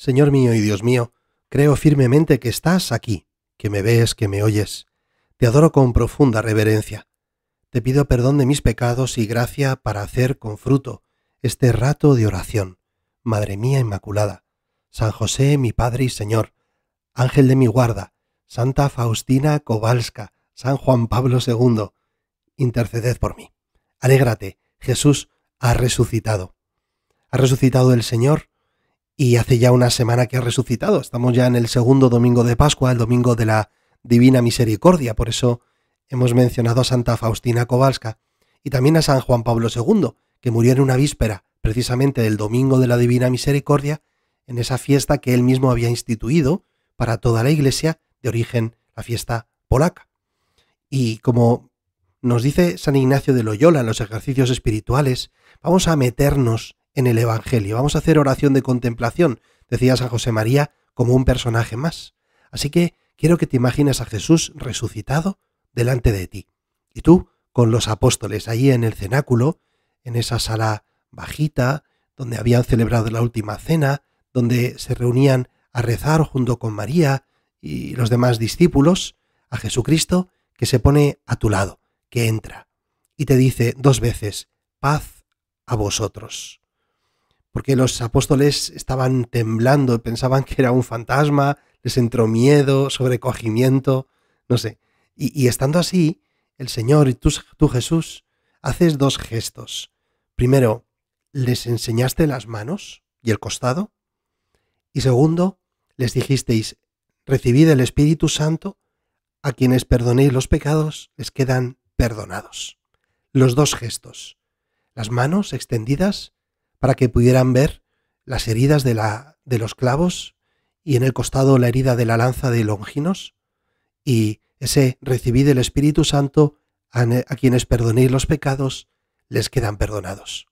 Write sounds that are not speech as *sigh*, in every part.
Señor mío y Dios mío, creo firmemente que estás aquí, que me ves, que me oyes. Te adoro con profunda reverencia. Te pido perdón de mis pecados y gracia para hacer con fruto este rato de oración. Madre mía Inmaculada, San José, mi Padre y Señor, Ángel de mi guarda, Santa Faustina Kowalska, San Juan Pablo II, interceded por mí. Alégrate, Jesús ha resucitado. Ha resucitado el Señor, y hace ya una semana que ha resucitado. Estamos ya en el segundo domingo de Pascua, el domingo de la Divina Misericordia. Por eso hemos mencionado a Santa Faustina Kowalska y también a San Juan Pablo II, que murió en una víspera, precisamente del domingo de la Divina Misericordia, en esa fiesta que él mismo había instituido para toda la Iglesia, de origen la fiesta polaca. Y como nos dice San Ignacio de Loyola en los ejercicios espirituales, vamos a meternos en el Evangelio. Vamos a hacer oración de contemplación, decías a José María, como un personaje más. Así que quiero que te imagines a Jesús resucitado delante de ti. Y tú, con los apóstoles, allí en el cenáculo, en esa sala bajita, donde habían celebrado la última cena, donde se reunían a rezar junto con María y los demás discípulos, a Jesucristo que se pone a tu lado, que entra, y te dice dos veces, paz a vosotros porque los apóstoles estaban temblando, pensaban que era un fantasma, les entró miedo, sobrecogimiento, no sé. Y, estando así, el Señor y tú, tú Jesús haces dos gestos. Primero, les enseñaste las manos y el costado. Y segundo, les dijisteis, recibid el Espíritu Santo, a quienes perdonéis los pecados les quedan perdonados. Los dos gestos, las manos extendidas para que pudieran ver las heridas de, la, de los clavos y en el costado la herida de la lanza de Longinos. Y ese recibí el Espíritu Santo a, quienes perdonéis los pecados, les quedan perdonados.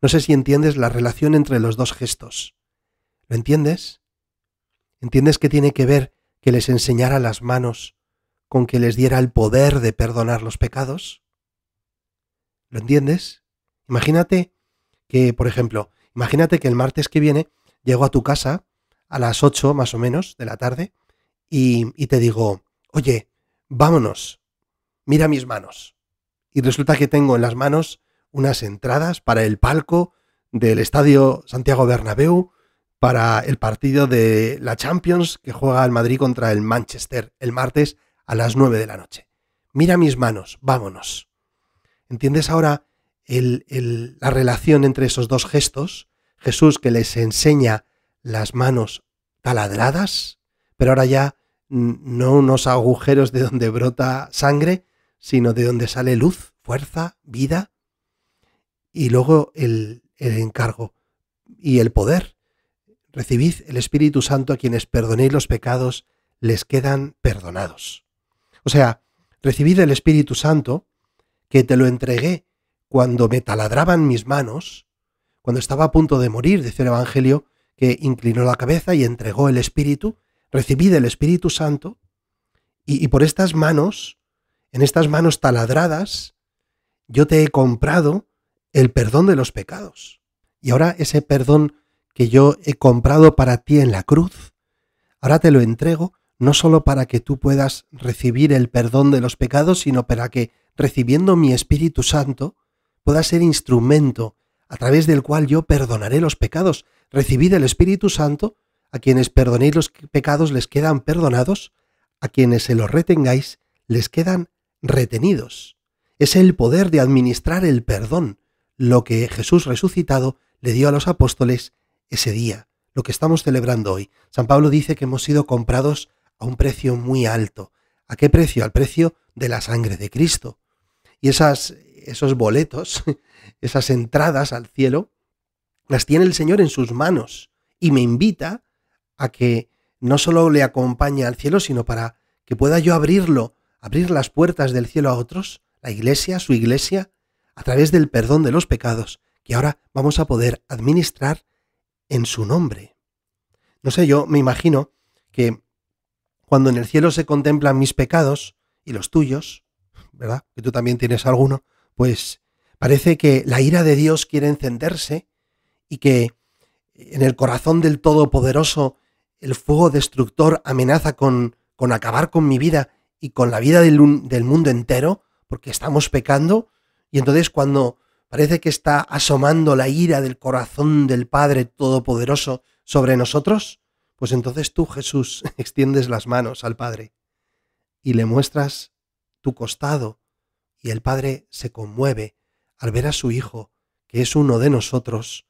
No sé si entiendes la relación entre los dos gestos. ¿Lo entiendes? ¿Entiendes que tiene que ver que les enseñara las manos con que les diera el poder de perdonar los pecados? ¿Lo entiendes? Imagínate que, por ejemplo, imagínate que el martes que viene llego a tu casa a las 8 más o menos de la tarde y, te digo, oye, vámonos, mira mis manos. Y resulta que tengo en las manos unas entradas para el palco del Estadio Santiago Bernabéu para el partido de la Champions que juega el Madrid contra el Manchester el martes a las 9 de la noche. Mira mis manos, vámonos. ¿Entiendes ahora la relación entre esos dos gestos. Jesús que les enseña las manos taladradas, pero ahora ya no unos agujeros de donde brota sangre, sino de donde sale luz, fuerza, vida. Y luego el, el encargo y el poder. Recibid el Espíritu Santo a quienes perdonéis los pecados, les quedan perdonados. O sea, recibid el Espíritu Santo, que te lo entregué cuando me taladraban mis manos, cuando estaba a punto de morir, dice el Evangelio, que inclinó la cabeza y entregó el Espíritu, recibí del Espíritu Santo, y, por estas manos, en estas manos taladradas, yo te he comprado el perdón de los pecados. Y ahora ese perdón que yo he comprado para ti en la cruz, ahora te lo entrego no solo para que tú puedas recibir el perdón de los pecados, sino para que, recibiendo mi Espíritu Santo, pueda ser instrumento a través del cual yo perdonaré los pecados. Recibid el Espíritu Santo, a quienes perdonéis los pecados les quedan perdonados, a quienes se los retengáis les quedan retenidos. Es el poder de administrar el perdón, lo que Jesús resucitado le dio a los apóstoles ese día, lo que estamos celebrando hoy. San Pablo dice que hemos sido comprados a un precio muy alto. ¿A qué precio? Al precio de la sangre de Cristo. Y esas esos boletos, *laughs* esas entradas al cielo, las tiene el Señor en sus manos y me invita a que no solo le acompañe al cielo, sino para que pueda yo abrirlo, abrir las puertas del cielo a otros, la iglesia, su iglesia, a través del perdón de los pecados, que ahora vamos a poder administrar en su nombre. No sé, yo me imagino que cuando en el cielo se contemplan mis pecados y los tuyos, ¿verdad? Que tú también tienes alguno, pues parece que la ira de Dios quiere encenderse y que en el corazón del Todopoderoso el fuego destructor amenaza con, acabar con mi vida y con la vida del mundo entero, porque estamos pecando, y entonces cuando parece que está asomando la ira del corazón del Padre Todopoderoso sobre nosotros, pues entonces tú, Jesús, *laughs* extiendes las manos al Padre y le muestras tu costado y el Padre se conmueve al ver a su Hijo, que es uno de nosotros,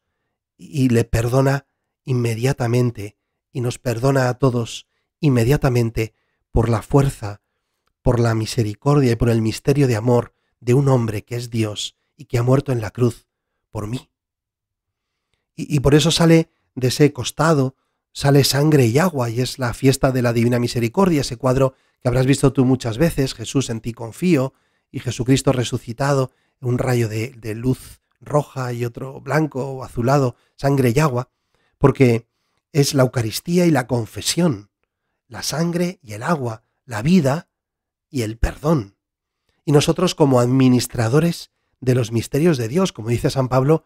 y le perdona inmediatamente, y nos perdona a todos inmediatamente por la fuerza, por la misericordia y por el misterio de amor de un hombre que es Dios y que ha muerto en la cruz por mí. Y, y por eso sale de ese costado, sale sangre y agua, y es la fiesta de la Divina Misericordia, ese cuadro que habrás visto tú muchas veces, Jesús en ti confío, y Jesucristo resucitado, un rayo de, luz roja y otro blanco o azulado, sangre y agua, porque es la Eucaristía y la confesión, la sangre y el agua, la vida y el perdón. Y nosotros como administradores de los misterios de Dios, como dice San Pablo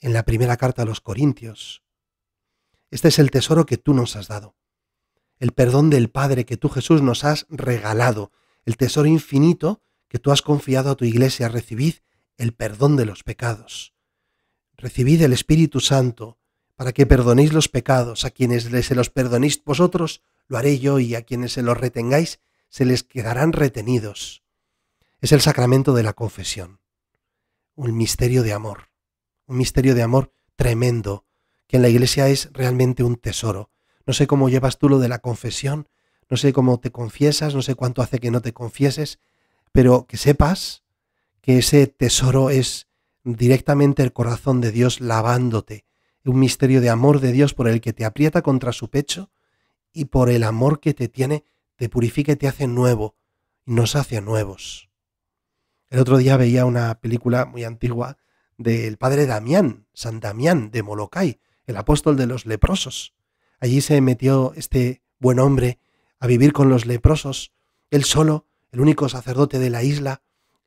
en la primera carta a los Corintios. Este es el tesoro que tú nos has dado, el perdón del Padre que tú Jesús nos has regalado, el tesoro infinito que tú has confiado a tu iglesia, recibid el perdón de los pecados. Recibid el Espíritu Santo para que perdonéis los pecados. A quienes se los perdonéis vosotros, lo haré yo, y a quienes se los retengáis, se les quedarán retenidos. Es el sacramento de la confesión. Un misterio de amor. Un misterio de amor tremendo, que en la iglesia es realmente un tesoro. No sé cómo llevas tú lo de la confesión, no sé cómo te confiesas, no sé cuánto hace que no te confieses, pero que sepas que ese tesoro es directamente el corazón de Dios lavándote, un misterio de amor de Dios por el que te aprieta contra su pecho y por el amor que te tiene, te purifica y te hace nuevo, y nos hace nuevos. El otro día veía una película muy antigua del padre Damián, San Damián de Molokai, el apóstol de los leprosos. Allí se metió este buen hombre a vivir con los leprosos, él solo, el único sacerdote de la isla,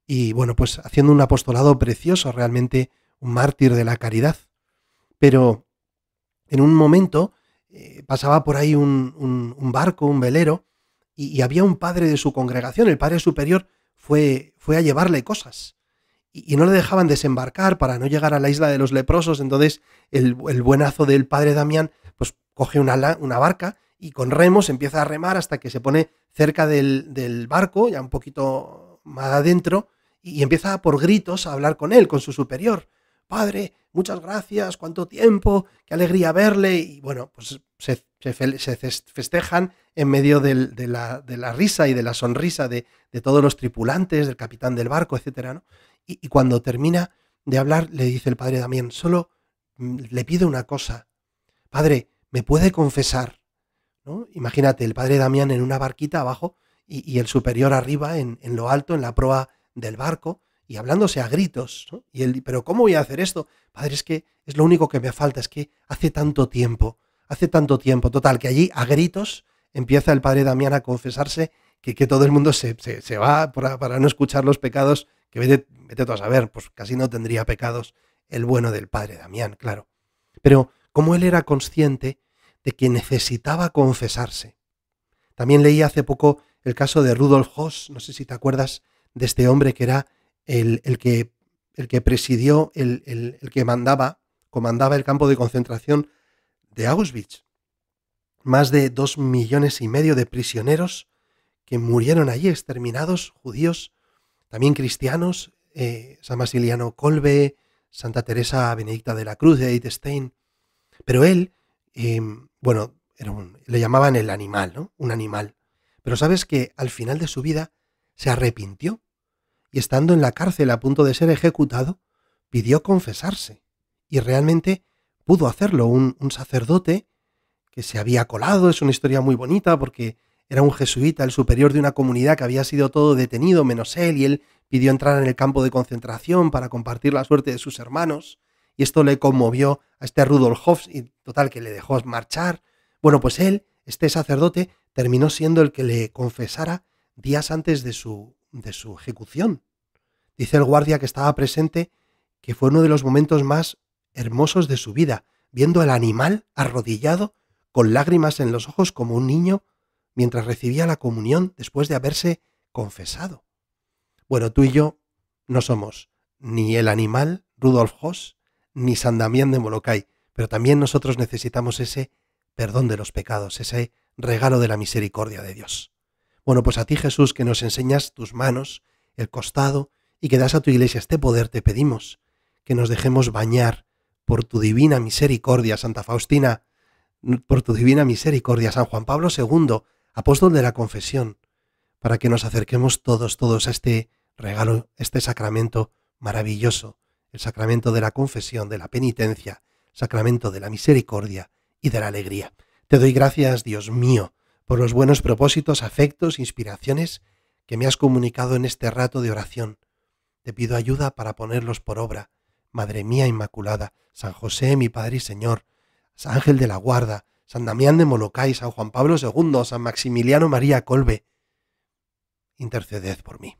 y bueno, pues haciendo un apostolado precioso, realmente un mártir de la caridad. Pero en un momento eh, pasaba por ahí un, barco, un velero, y, había un padre de su congregación, el padre superior, fue, fue a llevarle cosas. Y, no le dejaban desembarcar para no llegar a la isla de los leprosos. Entonces el, buenazo del padre Damián pues coge una, una barca y con remos empieza a remar hasta que se pone cerca del, barco, ya un poquito más adentro, y empieza por gritos a hablar con él, con su superior. Padre, muchas gracias, cuánto tiempo, qué alegría verle. Y bueno, pues se, festejan en medio de, la, risa y de la sonrisa de, todos los tripulantes, del capitán del barco, etc. Y, y cuando termina de hablar, le dice el padre Damián, solo mm, le pido una cosa. Padre, ¿me puede confesar Imagínate, el padre Damián en una barquita abajo y, el superior arriba en, lo alto, en la proa del barco, y hablándose a gritos. Y él, pero ¿cómo voy a hacer esto? Padre, es que es lo único que me falta, es que hace tanto tiempo, hace tanto tiempo, total, que allí a gritos empieza el padre Damián a confesarse que, que todo el mundo se, va para, para, no escuchar los pecados, que vete, vete tú a saber, pues casi no tendría pecados el bueno del padre Damián, claro. Pero como él era consciente de que necesitaba confesarse. También leí hace poco el caso de Rudolf Hoss, no sé si te acuerdas de este hombre que era el, que, el que, presidió, el, que mandaba, comandaba el campo de concentración de Auschwitz. Más de dos millones y medio de prisioneros que murieron allí, exterminados, judíos, también cristianos, eh, San Basiliano Colbe, Santa Teresa Benedicta de la Cruz, de Edith Stein. Pero él Em, bueno, le llamaban el animal, ¿no? Un animal. Pero sabes que al final de su vida se arrepintió y estando en la cárcel a punto de ser ejecutado, pidió confesarse. Y realmente pudo hacerlo un sacerdote que se había colado, es una historia muy bonita porque era un jesuita, el superior de una comunidad que había sido todo detenido menos él y él pidió entrar en el campo de concentración para compartir la suerte de sus hermanos y esto le conmovió a este Rudolf Hoss y total que le dejó marchar. Bueno, pues él, este sacerdote, terminó siendo el que le confesara días antes de su, de su ejecución. Dice el guardia que estaba presente que fue uno de los momentos más hermosos de su vida, viendo al animal arrodillado, con lágrimas en los ojos como un niño, mientras recibía la comunión después de haberse confesado. Bueno, tú y yo no somos ni el animal, Rudolf Hoss, ni San Damián de Molokai, pero también nosotros necesitamos ese perdón de los pecados, ese regalo de la misericordia de Dios. Bueno, pues a ti Jesús que nos enseñas tus manos, el costado y que das a tu iglesia este poder, te pedimos que nos dejemos bañar por tu divina misericordia, Santa Faustina, por tu divina misericordia, San Juan Pablo II, apóstol de la confesión, para que nos acerquemos todos, todos a este regalo, este sacramento maravilloso el sacramento de la confesión, de la penitencia, sacramento de la misericordia y de la alegría. Te doy gracias, Dios mío, por los buenos propósitos, afectos, inspiraciones que me has comunicado en este rato de oración. Te pido ayuda para ponerlos por obra. Madre mía Inmaculada, San José, mi Padre y Señor, San Ángel de la Guarda, San Damián de Molocay, San Juan Pablo II, San Maximiliano María Colbe, interceded por mí.